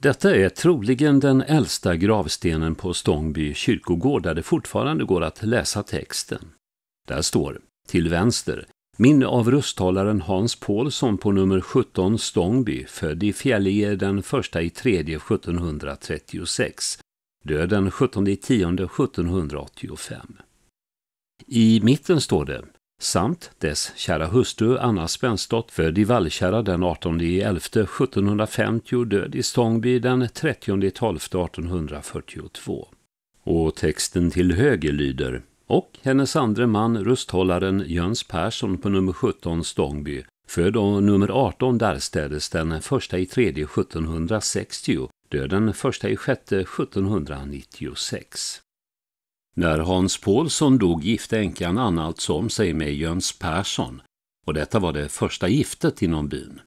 Detta är troligen den äldsta gravstenen på Stångby kyrkogård där det fortfarande går att läsa texten. Där står, till vänster, minne av rösttalaren Hans Paulsson på nummer 17 Stångby, född i Fjällige den 1 i 3 1736, död den 17 i 10 1785. I mitten står det samt dess kära hustru Anna Svendsdotter född i Vallkärra den 18 11 1750 död i Stångby den 30 12 1842. Och texten till höger lyder och hennes andre man rusthållaren Jöns Persson på nummer 17 Stångby född och nummer 18 därstädes den 1 i 3 1760 död den 1 i 6 1796. När Hans Paulsson dog gifte änkan Anna alltså om sig med Jöns Persson och detta var det första giftet inom byn.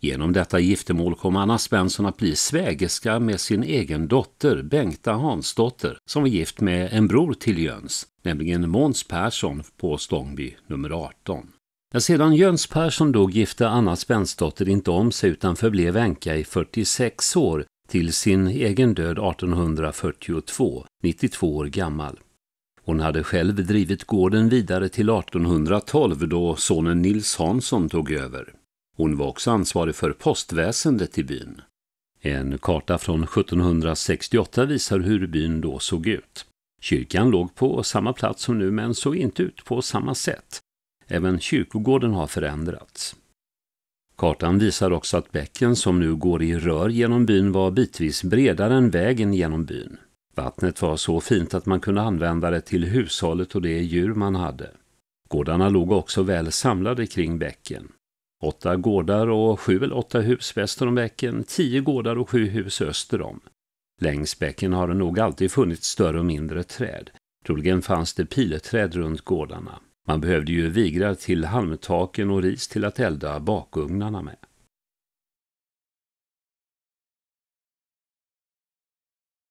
Genom detta giftermål kom Anna Svensson att bli svägerska med sin egen dotter Bengta Hansdotter som var gift med en bror till Jöns, nämligen Måns Persson på Stångby nummer 18. När sedan Jöns Persson dog gifte Anna Svensdotter inte om sig utan förblev änka i 46 år till sin egen död 1842, 92 år gammal. Hon hade själv drivit gården vidare till 1812 då sonen Nils Hansson tog över. Hon var också ansvarig för postväsendet i byn. En karta från 1768 visar hur byn då såg ut. Kyrkan låg på samma plats som nu men såg inte ut på samma sätt. Även kyrkogården har förändrats. Kartan visar också att bäcken som nu går i rör genom byn var bitvis bredare än vägen genom byn. Vattnet var så fint att man kunde använda det till hushållet och de djur man hade. Gårdarna låg också väl samlade kring bäcken. Åtta gårdar och sju eller åtta hus väster om bäcken, tio gårdar och sju hus öster om. Längs bäcken har det nog alltid funnits större och mindre träd. Troligen fanns det pileträd runt gårdarna. Man behövde ju vigrar till halmtaken och ris till att elda bakugnarna med.